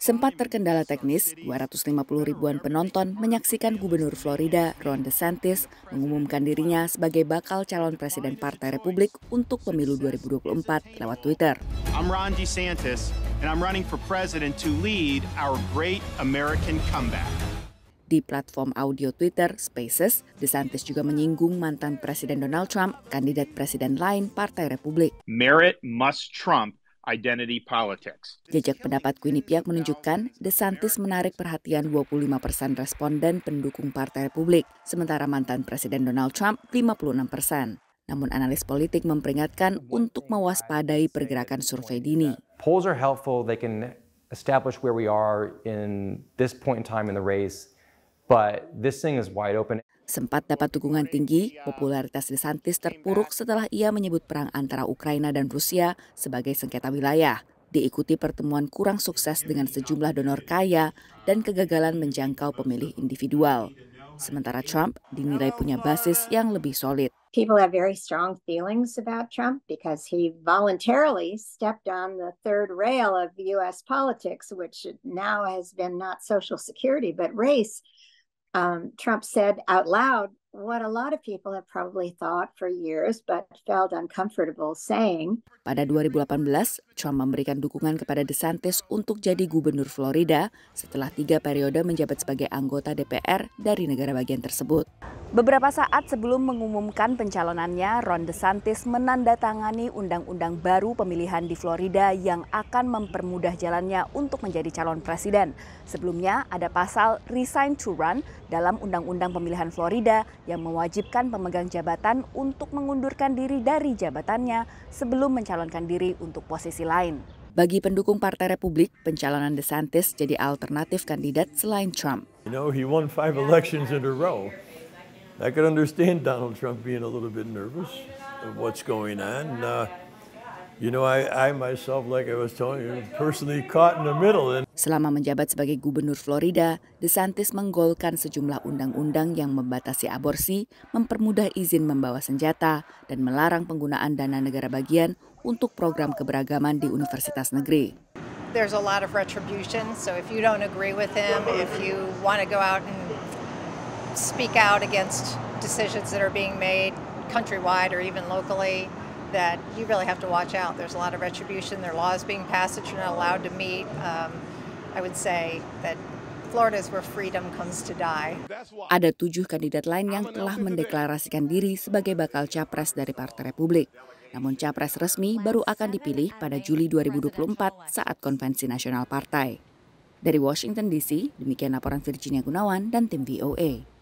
Sempat terkendala teknis, 250 ribuan penonton menyaksikan Gubernur Florida Ron DeSantis mengumumkan dirinya sebagai bakal calon presiden Partai Republik untuk pemilu 2024 lewat Twitter. I'm Ron DeSantis and I'm running for president to lead our great American comeback. Di platform audio Twitter Spaces, DeSantis juga menyinggung mantan Presiden Donald Trump, kandidat presiden lain Partai Republik. Merit must trump identity politics. Jejak pendapat Quinnipiac menunjukkan DeSantis menarik perhatian 25 persen responden pendukung Partai Republik, sementara mantan Presiden Donald Trump 56 persen. Namun analis politik memperingatkan untuk mewaspadai pergerakan survei dini. Polls are helpful, they can establish where we are in this point in time in the race But this thing is wide open. Sempat dapat dukungan tinggi, popularitas DeSantis terpuruk setelah ia menyebut perang antara Ukraina dan Rusia sebagai sengketa wilayah. Diikuti pertemuan kurang sukses dengan sejumlah donor kaya dan kegagalan menjangkau pemilih individual. Sementara Trump dinilai punya basis yang lebih solid. People have very strong feelings about Trump because he voluntarily stepped on the third rail of US politics, which now has been not social security but race um, Trump said out loud what a lot of people have probably thought for years but felt uncomfortable saying. Pada 2018, Trump memberikan dukungan kepada DeSantis untuk jadi gubernur Florida setelah tiga periode menjabat sebagai anggota DPR dari negara bagian tersebut. Beberapa saat sebelum mengumumkan pencalonannya, Ron DeSantis menandatangani undang-undang baru pemilihan di Florida yang akan mempermudah jalannya untuk menjadi calon presiden. Sebelumnya ada pasal resign to run dalam undang-undang pemilihan Florida yang mewajibkan pemegang jabatan untuk mengundurkan diri dari jabatannya sebelum mencalonkan diri untuk posisi lain. Bagi pendukung Partai Republik, pencalonan DeSantis jadi alternatif kandidat selain Trump. You know, he won five elections in a row. I could understand Donald Trump being a little bit nervous of what's going on. Uh, you know, I, I myself, like I was telling you, personally caught in the middle. And Selama menjabat sebagai gubernur Florida, DeSantis menggolkan sejumlah undang-undang yang membatasi aborsi, mempermudah izin membawa senjata, dan melarang penggunaan dana negara bagian untuk program keberagaman di universitas negeri. There's a lot of retribution, so if you don't agree with him, if you want to go out and speak out against decisions that are being made countrywide or even locally that you really have to watch out. There's a lot of retribution. There are laws being passed that you're not allowed to meet. Um, I would say that Florida is where freedom comes to die. Ada tujuh kandidat lain yang telah mendeklarasikan diri sebagai bakal capres dari Partai Republik. Namun capres resmi baru akan dipilih pada Juli 2024 saat konvensi nasional partai. Dari Washington DC, demikian laporan Virginia Gunawan dan tim VOA.